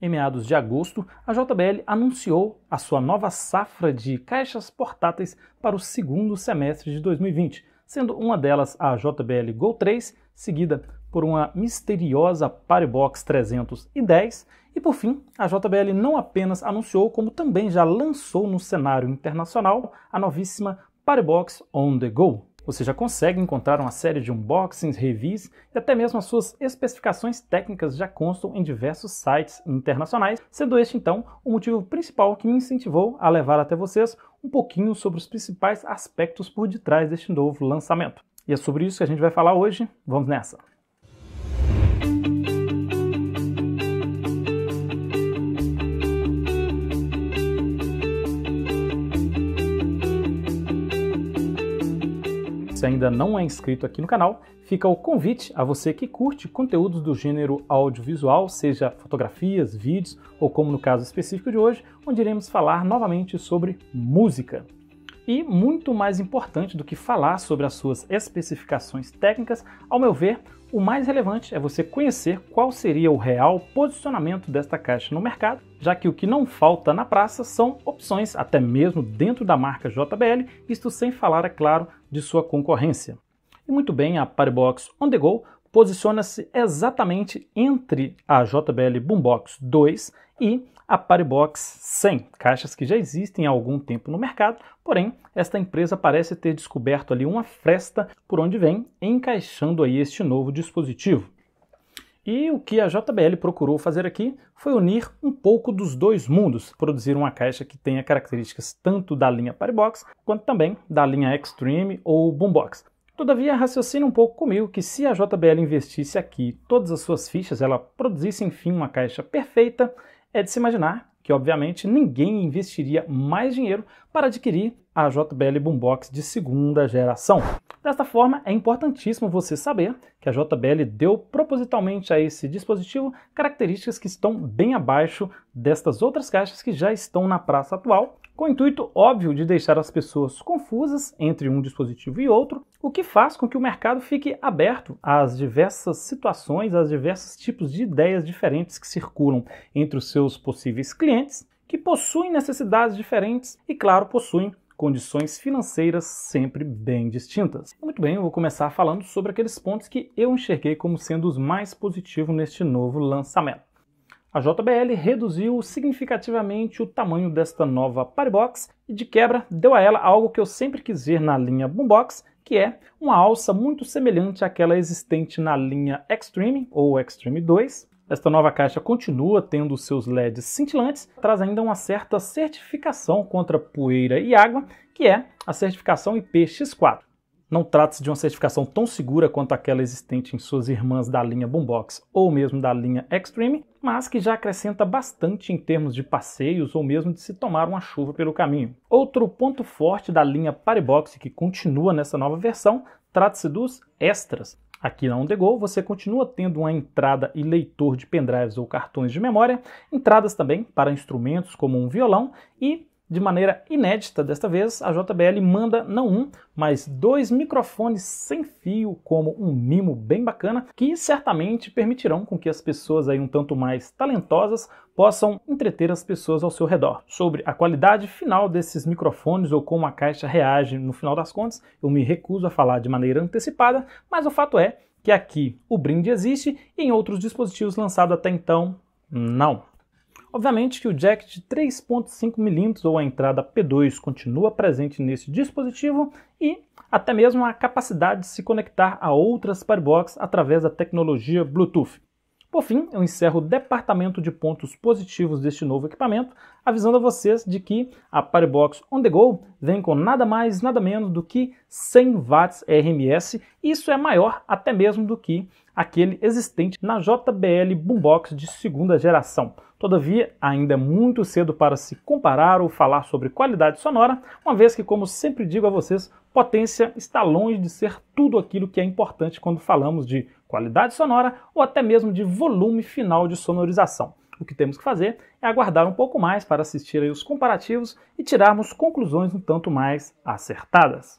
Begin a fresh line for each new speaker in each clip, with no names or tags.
Em meados de agosto, a JBL anunciou a sua nova safra de caixas portáteis para o segundo semestre de 2020, sendo uma delas a JBL Go 3, seguida por uma misteriosa Partybox 310 e por fim, a JBL não apenas anunciou, como também já lançou no cenário internacional a novíssima Partybox On The Go. Você já consegue encontrar uma série de unboxings, reviews e até mesmo as suas especificações técnicas já constam em diversos sites internacionais, sendo este então o motivo principal que me incentivou a levar até vocês um pouquinho sobre os principais aspectos por detrás deste novo lançamento. E é sobre isso que a gente vai falar hoje. Vamos nessa! ainda não é inscrito aqui no canal, fica o convite a você que curte conteúdos do gênero audiovisual, seja fotografias, vídeos ou, como no caso específico de hoje, onde iremos falar novamente sobre música. E muito mais importante do que falar sobre as suas especificações técnicas, ao meu ver, o mais relevante é você conhecer qual seria o real posicionamento desta caixa no mercado, já que o que não falta na praça são opções, até mesmo dentro da marca JBL, isto sem falar, é claro, de sua concorrência. E muito bem, a Parebox On The Go posiciona-se exatamente entre a JBL Boombox 2 e a Paribox 100, caixas que já existem há algum tempo no mercado, porém esta empresa parece ter descoberto ali uma fresta por onde vem, encaixando aí este novo dispositivo. E o que a JBL procurou fazer aqui foi unir um pouco dos dois mundos, produzir uma caixa que tenha características tanto da linha Paribox quanto também da linha Extreme ou Boombox. Todavia, raciocina um pouco comigo que se a JBL investisse aqui todas as suas fichas, ela produzisse enfim uma caixa perfeita, é de se imaginar que, obviamente, ninguém investiria mais dinheiro para adquirir a JBL Boombox de segunda geração. Desta forma, é importantíssimo você saber que a JBL deu propositalmente a esse dispositivo características que estão bem abaixo destas outras caixas que já estão na praça atual, com o intuito óbvio de deixar as pessoas confusas entre um dispositivo e outro, o que faz com que o mercado fique aberto às diversas situações, aos diversos tipos de ideias diferentes que circulam entre os seus possíveis clientes, que possuem necessidades diferentes e, claro, possuem condições financeiras sempre bem distintas. Muito bem, eu vou começar falando sobre aqueles pontos que eu enxerguei como sendo os mais positivos neste novo lançamento. A JBL reduziu significativamente o tamanho desta nova Party Box e, de quebra, deu a ela algo que eu sempre quis ver na linha Boombox, que é uma alça muito semelhante àquela existente na linha Extreme ou Extreme 2, esta nova caixa continua tendo seus LEDs cintilantes, traz ainda uma certa certificação contra poeira e água, que é a certificação IPX4. Não trata-se de uma certificação tão segura quanto aquela existente em suas irmãs da linha Boombox ou mesmo da linha Extreme, mas que já acrescenta bastante em termos de passeios ou mesmo de se tomar uma chuva pelo caminho. Outro ponto forte da linha Paribox que continua nessa nova versão trata-se dos extras. Aqui na OnDeGo você continua tendo uma entrada e leitor de pendrives ou cartões de memória, entradas também para instrumentos como um violão e de maneira inédita desta vez, a JBL manda não um, mas dois microfones sem fio como um mimo bem bacana, que certamente permitirão com que as pessoas aí um tanto mais talentosas possam entreter as pessoas ao seu redor. Sobre a qualidade final desses microfones ou como a caixa reage no final das contas, eu me recuso a falar de maneira antecipada, mas o fato é que aqui o brinde existe e em outros dispositivos lançados até então, não. Obviamente que o jack de 3.5mm ou a entrada P2 continua presente nesse dispositivo e até mesmo a capacidade de se conectar a outras Sparebox através da tecnologia Bluetooth. Por fim, eu encerro o departamento de pontos positivos deste novo equipamento, avisando a vocês de que a Paribox On The Go vem com nada mais, nada menos do que 100 watts RMS, e isso é maior até mesmo do que aquele existente na JBL Boombox de segunda geração. Todavia, ainda é muito cedo para se comparar ou falar sobre qualidade sonora, uma vez que, como sempre digo a vocês, potência está longe de ser tudo aquilo que é importante quando falamos de qualidade sonora ou até mesmo de volume final de sonorização. O que temos que fazer é aguardar um pouco mais para assistir os comparativos e tirarmos conclusões um tanto mais acertadas.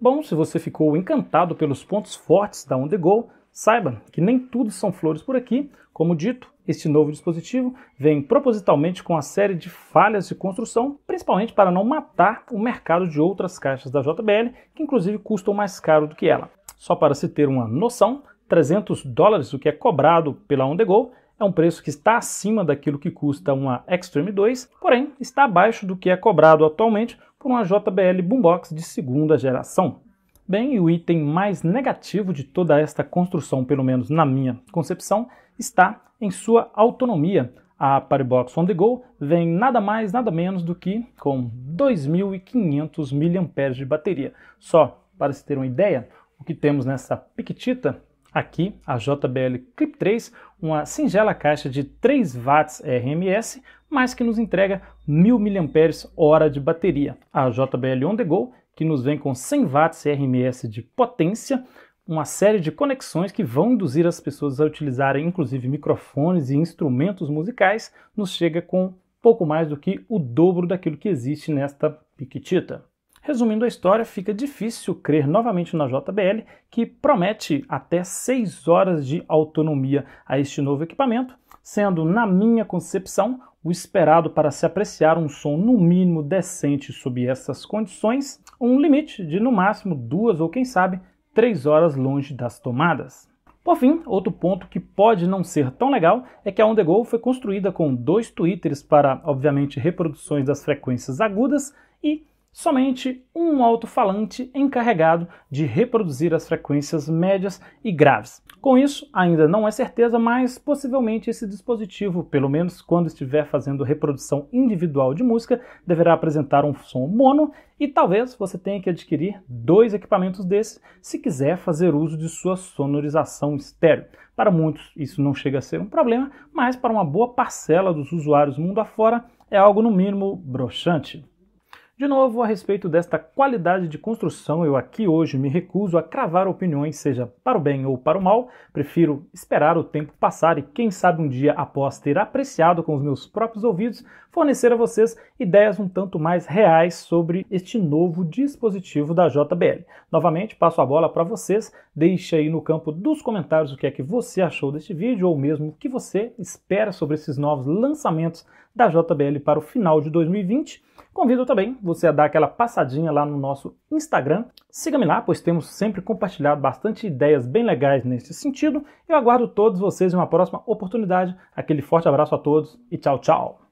Bom, se você ficou encantado pelos pontos fortes da OnDeGo, saiba que nem tudo são flores por aqui. Como dito, este novo dispositivo vem propositalmente com uma série de falhas de construção, principalmente para não matar o mercado de outras caixas da JBL, que inclusive custam mais caro do que ela. Só para se ter uma noção, 300 dólares, o que é cobrado pela OnDeGo, é um preço que está acima daquilo que custa uma Xtreme 2, porém está abaixo do que é cobrado atualmente por uma JBL Boombox de segunda geração. Bem, o item mais negativo de toda esta construção, pelo menos na minha concepção, está em sua autonomia. A Paribox On The Go vem nada mais, nada menos do que com 2.500 mAh de bateria. Só para se ter uma ideia, que temos nessa piquitita aqui, a JBL Clip 3, uma singela caixa de 3 watts RMS, mas que nos entrega 1000 mAh de bateria. A JBL On The Go, que nos vem com 100 watts RMS de potência, uma série de conexões que vão induzir as pessoas a utilizarem inclusive microfones e instrumentos musicais, nos chega com pouco mais do que o dobro daquilo que existe nesta piquitita. Resumindo a história, fica difícil crer novamente na JBL, que promete até 6 horas de autonomia a este novo equipamento, sendo, na minha concepção, o esperado para se apreciar um som no mínimo decente sob essas condições, um limite de no máximo duas ou quem sabe três horas longe das tomadas. Por fim, outro ponto que pode não ser tão legal é que a On foi construída com dois tweeters para, obviamente, reproduções das frequências agudas e somente um alto-falante encarregado de reproduzir as frequências médias e graves. Com isso, ainda não é certeza, mas possivelmente esse dispositivo, pelo menos quando estiver fazendo reprodução individual de música, deverá apresentar um som mono e talvez você tenha que adquirir dois equipamentos desses se quiser fazer uso de sua sonorização estéreo. Para muitos, isso não chega a ser um problema, mas para uma boa parcela dos usuários mundo afora é algo no mínimo broxante. De novo, a respeito desta qualidade de construção, eu aqui hoje me recuso a cravar opiniões, seja para o bem ou para o mal, prefiro esperar o tempo passar e, quem sabe, um dia, após ter apreciado com os meus próprios ouvidos, fornecer a vocês ideias um tanto mais reais sobre este novo dispositivo da JBL. Novamente, passo a bola para vocês, deixe aí no campo dos comentários o que é que você achou deste vídeo ou mesmo o que você espera sobre esses novos lançamentos da JBL para o final de 2020. Convido também você a dar aquela passadinha lá no nosso Instagram. Siga-me lá, pois temos sempre compartilhado bastante ideias bem legais nesse sentido. Eu aguardo todos vocês em uma próxima oportunidade. Aquele forte abraço a todos e tchau, tchau!